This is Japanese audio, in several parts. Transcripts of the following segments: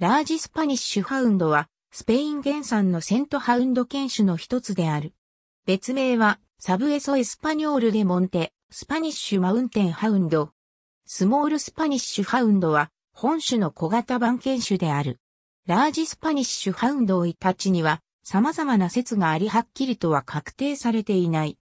ラージスパニッシュハウンドは、スペイン原産のセントハウンド犬種の一つである。別名は、サブエソエスパニョールデモンテ、スパニッシュマウンテンハウンド。スモールスパニッシュハウンドは、本種の小型版犬種である。ラージスパニッシュハウンドをいたちには、様々な説がありはっきりとは確定されていない。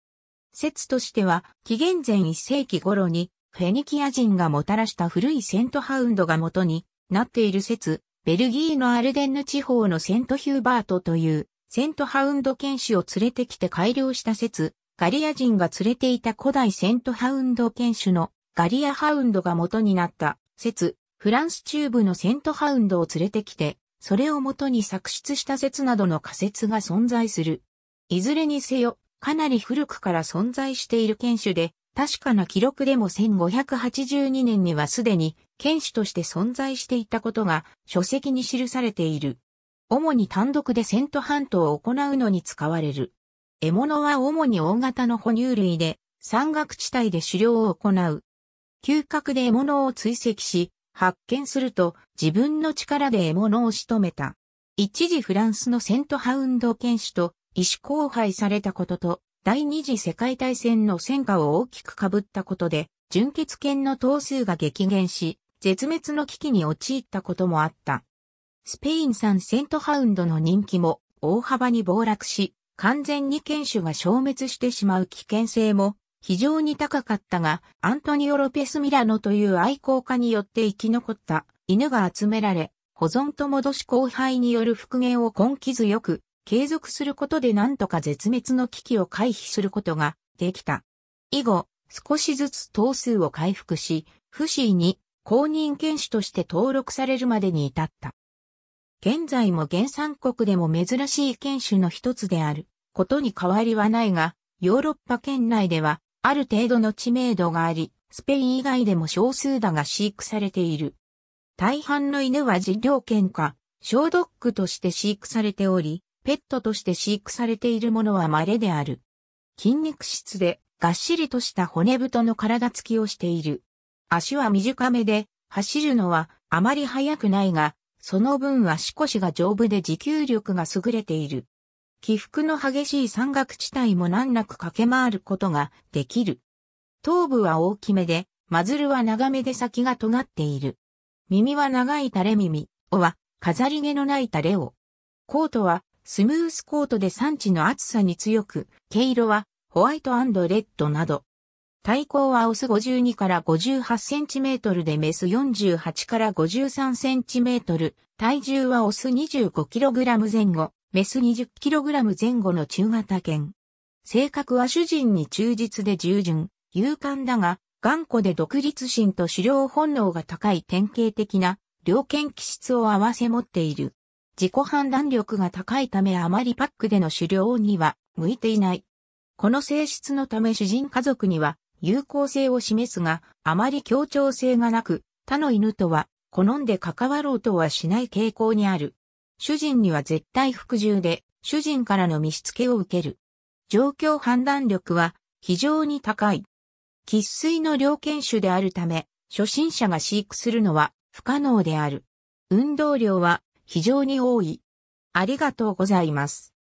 説としては、紀元前1世紀頃に、フェニキア人がもたらした古いセントハウンドが元になっている説、ベルギーのアルデンヌ地方のセントヒューバートというセントハウンド犬種を連れてきて改良した説、ガリア人が連れていた古代セントハウンド犬種のガリアハウンドが元になった説、フランス中部のセントハウンドを連れてきて、それを元に作出した説などの仮説が存在する。いずれにせよ、かなり古くから存在している犬種で、確かな記録でも1582年にはすでに剣士として存在していたことが書籍に記されている。主に単独でセントントを行うのに使われる。獲物は主に大型の哺乳類で、山岳地帯で狩猟を行う。嗅覚で獲物を追跡し、発見すると自分の力で獲物を仕留めた。一時フランスのセントハウンド犬種と医師交配されたことと、第二次世界大戦の戦果を大きく被ったことで、純血犬の頭数が激減し、絶滅の危機に陥ったこともあった。スペイン産セントハウンドの人気も大幅に暴落し、完全に犬種が消滅してしまう危険性も非常に高かったが、アントニオ・ロペス・ミラノという愛好家によって生き残った犬が集められ、保存と戻し交配による復元を根気強く継続することでなんとか絶滅の危機を回避することができた。以後、少しずつ頭数を回復し、不死に公認犬種として登録されるまでに至った。現在も原産国でも珍しい犬種の一つであることに変わりはないが、ヨーロッパ圏内ではある程度の知名度があり、スペイン以外でも少数だが飼育されている。大半の犬は事業犬か、小ドッグとして飼育されており、ペットとして飼育されているものは稀である。筋肉質で、がっしりとした骨太の体つきをしている。足は短めで、走るのはあまり速くないが、その分足腰が丈夫で持久力が優れている。起伏の激しい山岳地帯も難なく駆け回ることができる。頭部は大きめで、マズルは長めで先が尖っている。耳は長い垂れ耳、尾は飾り毛のない垂れ尾。コートはスムースコートで産地の暑さに強く、毛色はホワイトレッドなど体高はオス52から58センチメートルでメス48から53センチメートル。体重はオス25キログラム前後、メス20キログラム前後の中型犬。性格は主人に忠実で従順、勇敢だが、頑固で独立心と狩猟本能が高い典型的な、猟犬気質を併せ持っている。自己判断力が高いためあまりパックでの狩猟には向いていない。この性質のため主人家族には有効性を示すが、あまり協調性がなく、他の犬とは好んで関わろうとはしない傾向にある。主人には絶対服従で、主人からの見しつけを受ける。状況判断力は非常に高い。喫水の猟犬種であるため、初心者が飼育するのは不可能である。運動量は非常に多い。ありがとうございます。